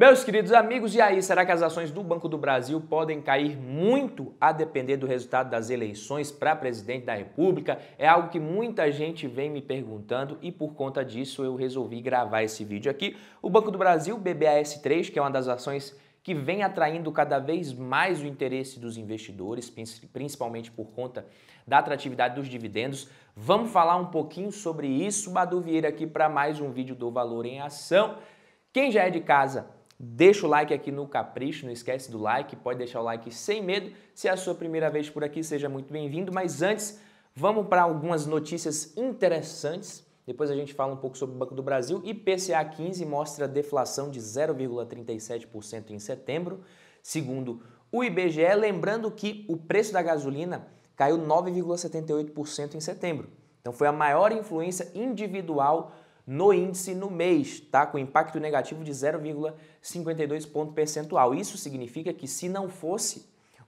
Meus queridos amigos, e aí, será que as ações do Banco do Brasil podem cair muito a depender do resultado das eleições para presidente da República? É algo que muita gente vem me perguntando e por conta disso eu resolvi gravar esse vídeo aqui. O Banco do Brasil, BBAS3, que é uma das ações que vem atraindo cada vez mais o interesse dos investidores, principalmente por conta da atratividade dos dividendos. Vamos falar um pouquinho sobre isso, Badu Vieira aqui para mais um vídeo do Valor em Ação. Quem já é de casa, Deixa o like aqui no capricho, não esquece do like, pode deixar o like sem medo. Se é a sua primeira vez por aqui, seja muito bem-vindo. Mas antes, vamos para algumas notícias interessantes. Depois a gente fala um pouco sobre o Banco do Brasil. IPCA 15 mostra deflação de 0,37% em setembro, segundo o IBGE. Lembrando que o preço da gasolina caiu 9,78% em setembro. Então foi a maior influência individual no índice no mês, tá? com impacto negativo de 0,52 ponto percentual. Isso significa que se não fosse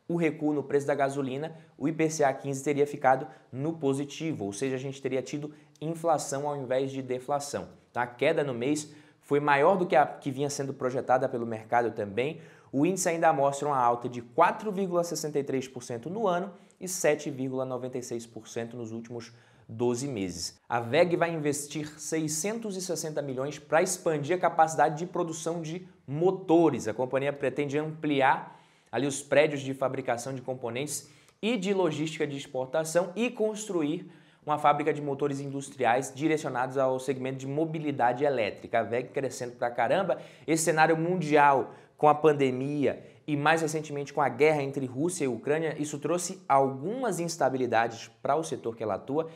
o recuo no preço da gasolina, o IPCA 15 teria ficado no positivo, ou seja, a gente teria tido inflação ao invés de deflação. Tá? A queda no mês foi maior do que a que vinha sendo projetada pelo mercado também. O índice ainda mostra uma alta de 4,63% no ano e 7,96% nos últimos 12 meses. A VEG vai investir 660 milhões para expandir a capacidade de produção de motores. A companhia pretende ampliar ali os prédios de fabricação de componentes e de logística de exportação e construir uma fábrica de motores industriais direcionados ao segmento de mobilidade elétrica. A VEG crescendo pra caramba. Esse cenário mundial com a pandemia e mais recentemente com a guerra entre Rússia e Ucrânia, isso trouxe algumas instabilidades para o setor que ela atua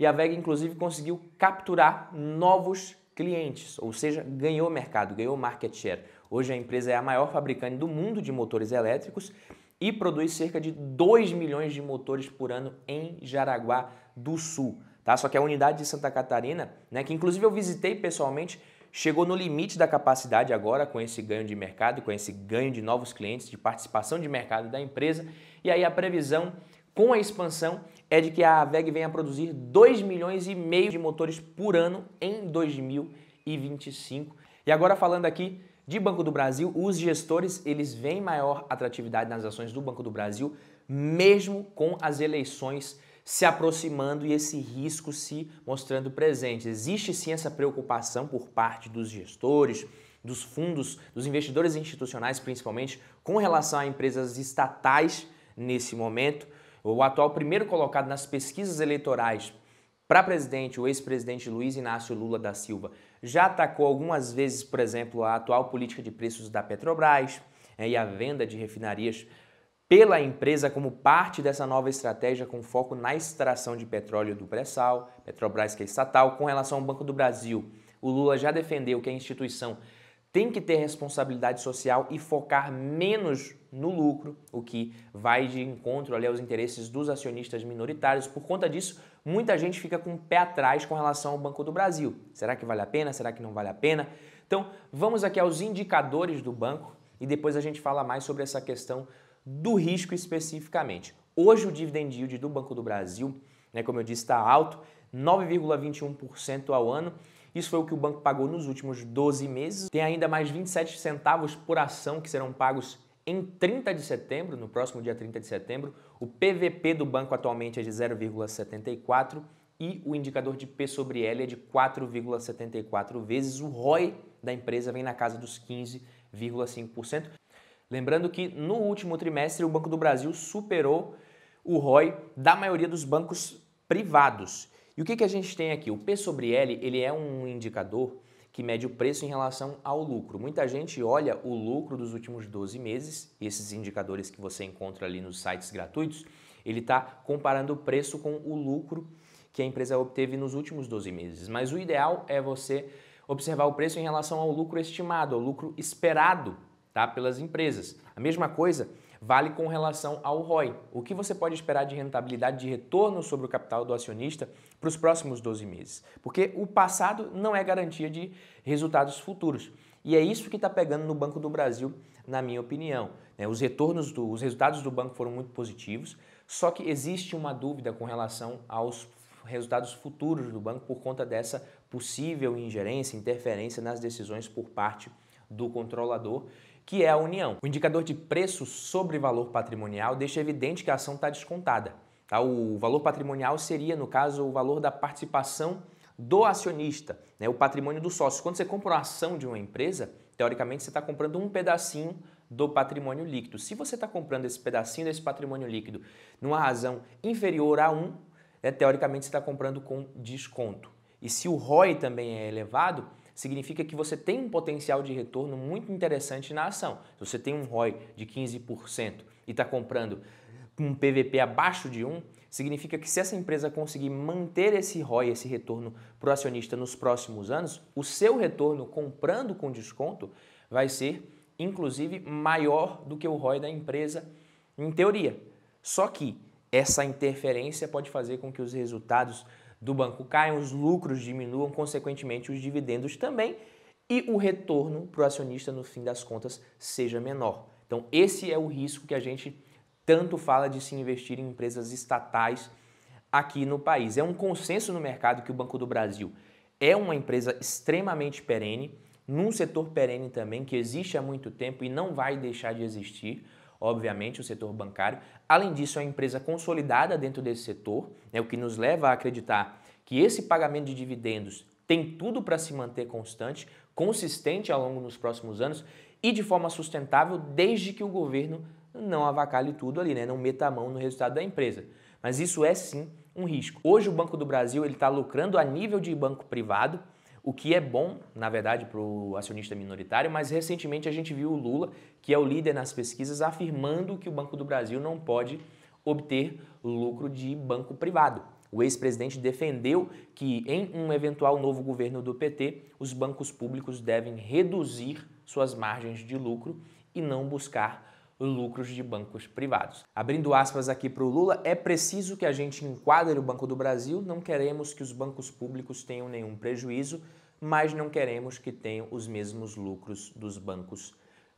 e a VEG, inclusive, conseguiu capturar novos clientes, ou seja, ganhou mercado, ganhou market share. Hoje a empresa é a maior fabricante do mundo de motores elétricos e produz cerca de 2 milhões de motores por ano em Jaraguá do Sul. Tá? Só que a unidade de Santa Catarina, né, que inclusive eu visitei pessoalmente, chegou no limite da capacidade agora com esse ganho de mercado, com esse ganho de novos clientes, de participação de mercado da empresa. E aí a previsão com a expansão é de que a VEG venha a produzir 2 milhões e meio de motores por ano em 2025. E agora falando aqui de Banco do Brasil, os gestores eles veem maior atratividade nas ações do Banco do Brasil, mesmo com as eleições se aproximando e esse risco se mostrando presente. Existe sim essa preocupação por parte dos gestores, dos fundos, dos investidores institucionais, principalmente, com relação a empresas estatais nesse momento o atual primeiro colocado nas pesquisas eleitorais para presidente, o ex-presidente Luiz Inácio Lula da Silva, já atacou algumas vezes, por exemplo, a atual política de preços da Petrobras é, e a venda de refinarias pela empresa como parte dessa nova estratégia com foco na extração de petróleo do pré-sal, Petrobras que é estatal, com relação ao Banco do Brasil. O Lula já defendeu que a instituição tem que ter responsabilidade social e focar menos no lucro, o que vai de encontro ali aos interesses dos acionistas minoritários. Por conta disso, muita gente fica com o pé atrás com relação ao Banco do Brasil. Será que vale a pena? Será que não vale a pena? Então, vamos aqui aos indicadores do banco e depois a gente fala mais sobre essa questão do risco especificamente. Hoje o dividend yield do Banco do Brasil, né, como eu disse, está alto, 9,21% ao ano isso foi o que o banco pagou nos últimos 12 meses. Tem ainda mais 27 centavos por ação que serão pagos em 30 de setembro, no próximo dia 30 de setembro. O PVP do banco atualmente é de 0,74 e o indicador de P sobre L é de 4,74 vezes. O ROI da empresa vem na casa dos 15,5%. Lembrando que no último trimestre o Banco do Brasil superou o ROI da maioria dos bancos privados. E o que, que a gente tem aqui? O P sobre L ele é um indicador que mede o preço em relação ao lucro. Muita gente olha o lucro dos últimos 12 meses, esses indicadores que você encontra ali nos sites gratuitos, ele está comparando o preço com o lucro que a empresa obteve nos últimos 12 meses. Mas o ideal é você observar o preço em relação ao lucro estimado, ao lucro esperado tá, pelas empresas. A mesma coisa Vale com relação ao ROI. O que você pode esperar de rentabilidade de retorno sobre o capital do acionista para os próximos 12 meses? Porque o passado não é garantia de resultados futuros. E é isso que está pegando no Banco do Brasil, na minha opinião. Né? Os retornos, do, os resultados do banco foram muito positivos, só que existe uma dúvida com relação aos resultados futuros do banco por conta dessa possível ingerência, interferência nas decisões por parte do controlador que é a união. O indicador de preço sobre valor patrimonial deixa evidente que a ação está descontada. Tá? O valor patrimonial seria, no caso, o valor da participação do acionista, né? o patrimônio do sócio. Quando você compra uma ação de uma empresa, teoricamente você está comprando um pedacinho do patrimônio líquido. Se você está comprando esse pedacinho desse patrimônio líquido numa razão inferior a 1, né, teoricamente você está comprando com desconto. E se o ROI também é elevado, significa que você tem um potencial de retorno muito interessante na ação. Se você tem um ROI de 15% e está comprando um PVP abaixo de 1, significa que se essa empresa conseguir manter esse ROI, esse retorno para o acionista nos próximos anos, o seu retorno comprando com desconto vai ser, inclusive, maior do que o ROI da empresa em teoria. Só que essa interferência pode fazer com que os resultados do banco caem os lucros diminuam, consequentemente, os dividendos também e o retorno para o acionista, no fim das contas, seja menor. Então, esse é o risco que a gente tanto fala de se investir em empresas estatais aqui no país. É um consenso no mercado que o Banco do Brasil é uma empresa extremamente perene, num setor perene também, que existe há muito tempo e não vai deixar de existir obviamente, o setor bancário. Além disso, é uma empresa consolidada dentro desse setor, né, o que nos leva a acreditar que esse pagamento de dividendos tem tudo para se manter constante, consistente ao longo dos próximos anos e de forma sustentável, desde que o governo não avacale tudo ali, né, não meta a mão no resultado da empresa. Mas isso é sim um risco. Hoje o Banco do Brasil está lucrando a nível de banco privado, o que é bom, na verdade, para o acionista minoritário, mas recentemente a gente viu o Lula, que é o líder nas pesquisas, afirmando que o Banco do Brasil não pode obter lucro de banco privado. O ex-presidente defendeu que, em um eventual novo governo do PT, os bancos públicos devem reduzir suas margens de lucro e não buscar lucros de bancos privados. Abrindo aspas aqui para o Lula, é preciso que a gente enquadre o Banco do Brasil, não queremos que os bancos públicos tenham nenhum prejuízo, mas não queremos que tenham os mesmos lucros dos bancos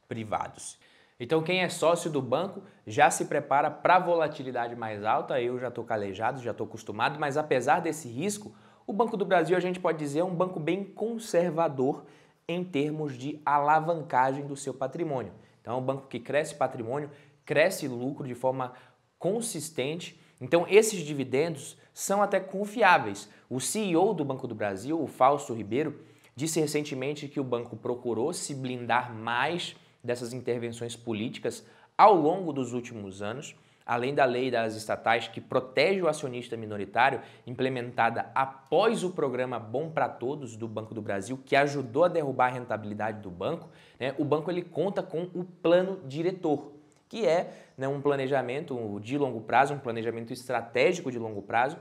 privados. Então, quem é sócio do banco já se prepara para a volatilidade mais alta. Eu já estou calejado, já estou acostumado, mas apesar desse risco, o Banco do Brasil a gente pode dizer é um banco bem conservador em termos de alavancagem do seu patrimônio. Então, é um banco que cresce patrimônio, cresce lucro de forma consistente. Então, esses dividendos são até confiáveis. O CEO do Banco do Brasil, o Fausto Ribeiro, disse recentemente que o banco procurou se blindar mais dessas intervenções políticas ao longo dos últimos anos além da lei das estatais que protege o acionista minoritário, implementada após o programa Bom para Todos do Banco do Brasil, que ajudou a derrubar a rentabilidade do banco, né, o banco ele conta com o plano diretor, que é né, um planejamento de longo prazo, um planejamento estratégico de longo prazo,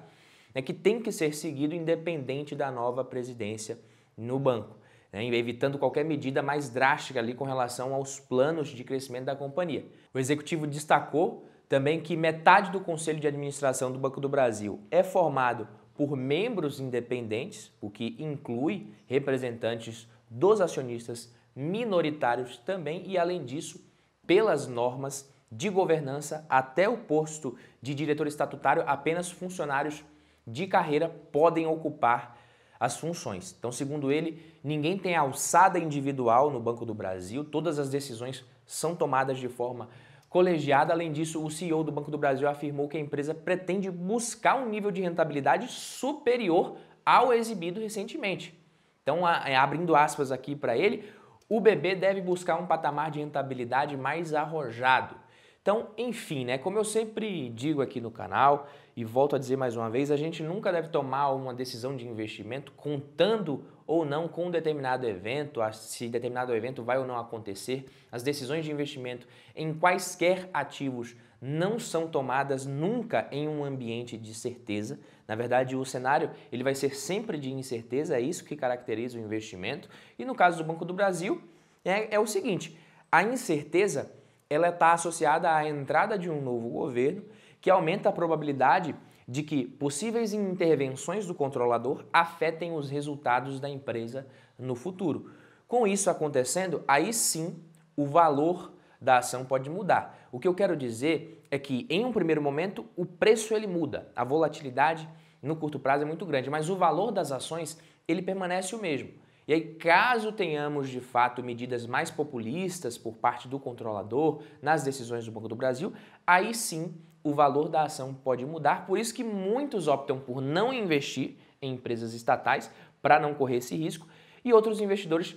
né, que tem que ser seguido independente da nova presidência no banco. Né, evitando qualquer medida mais drástica ali com relação aos planos de crescimento da companhia. O executivo destacou também que metade do conselho de administração do Banco do Brasil é formado por membros independentes, o que inclui representantes dos acionistas minoritários também e além disso, pelas normas de governança até o posto de diretor estatutário, apenas funcionários de carreira podem ocupar as funções. Então, segundo ele, ninguém tem alçada individual no Banco do Brasil, todas as decisões são tomadas de forma colegiada. Além disso, o CEO do Banco do Brasil afirmou que a empresa pretende buscar um nível de rentabilidade superior ao exibido recentemente. Então, é, abrindo aspas aqui para ele, o BB deve buscar um patamar de rentabilidade mais arrojado. Então, enfim, né? Como eu sempre digo aqui no canal e volto a dizer mais uma vez, a gente nunca deve tomar uma decisão de investimento contando ou não com um determinado evento, se determinado evento vai ou não acontecer. As decisões de investimento em quaisquer ativos não são tomadas nunca em um ambiente de certeza. Na verdade, o cenário ele vai ser sempre de incerteza, é isso que caracteriza o investimento. E no caso do Banco do Brasil, é, é o seguinte: a incerteza ela está associada à entrada de um novo governo, que aumenta a probabilidade de que possíveis intervenções do controlador afetem os resultados da empresa no futuro. Com isso acontecendo, aí sim o valor da ação pode mudar. O que eu quero dizer é que em um primeiro momento o preço ele muda, a volatilidade no curto prazo é muito grande, mas o valor das ações ele permanece o mesmo. E aí, caso tenhamos de fato medidas mais populistas por parte do controlador nas decisões do Banco do Brasil, aí sim o valor da ação pode mudar. Por isso que muitos optam por não investir em empresas estatais para não correr esse risco e outros investidores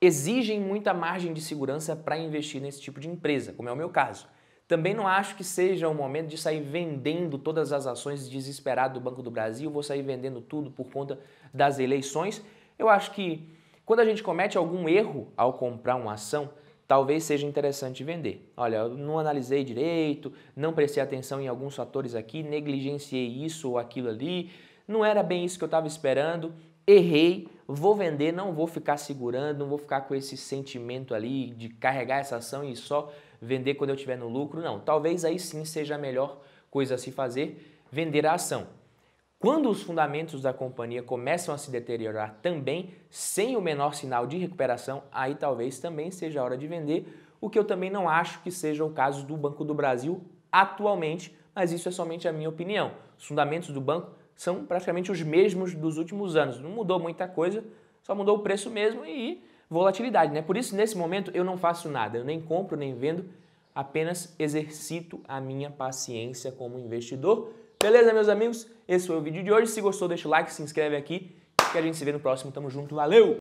exigem muita margem de segurança para investir nesse tipo de empresa, como é o meu caso. Também não acho que seja o momento de sair vendendo todas as ações desesperado do Banco do Brasil, vou sair vendendo tudo por conta das eleições eu acho que quando a gente comete algum erro ao comprar uma ação, talvez seja interessante vender. Olha, eu não analisei direito, não prestei atenção em alguns fatores aqui, negligenciei isso ou aquilo ali, não era bem isso que eu estava esperando, errei, vou vender, não vou ficar segurando, não vou ficar com esse sentimento ali de carregar essa ação e só vender quando eu estiver no lucro, não. Talvez aí sim seja a melhor coisa a se fazer, vender a ação. Quando os fundamentos da companhia começam a se deteriorar também, sem o menor sinal de recuperação, aí talvez também seja a hora de vender, o que eu também não acho que seja o caso do Banco do Brasil atualmente, mas isso é somente a minha opinião. Os fundamentos do banco são praticamente os mesmos dos últimos anos, não mudou muita coisa, só mudou o preço mesmo e volatilidade, né? Por isso, nesse momento, eu não faço nada, eu nem compro nem vendo, apenas exercito a minha paciência como investidor Beleza, meus amigos? Esse foi o vídeo de hoje. Se gostou, deixa o like, se inscreve aqui, que a gente se vê no próximo. Tamo junto, valeu!